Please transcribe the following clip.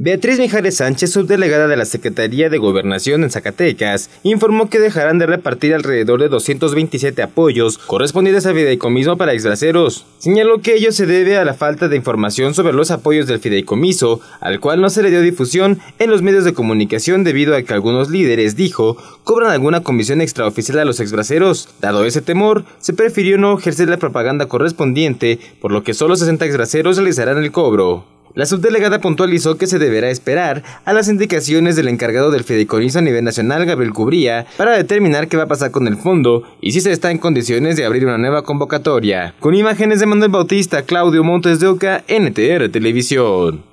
Beatriz Mijares Sánchez, subdelegada de la Secretaría de Gobernación en Zacatecas, informó que dejarán de repartir alrededor de 227 apoyos correspondientes al fideicomiso para exbraceros. Señaló que ello se debe a la falta de información sobre los apoyos del fideicomiso, al cual no se le dio difusión en los medios de comunicación debido a que algunos líderes, dijo, cobran alguna comisión extraoficial a los exbraceros. Dado ese temor, se prefirió no ejercer la propaganda correspondiente, por lo que solo 60 exbraceros realizarán el cobro. La subdelegada puntualizó que se deberá esperar a las indicaciones del encargado del fideicomiso a nivel nacional, Gabriel Cubría, para determinar qué va a pasar con el fondo y si se está en condiciones de abrir una nueva convocatoria. Con imágenes de Manuel Bautista, Claudio Montes de Oca, NTR Televisión.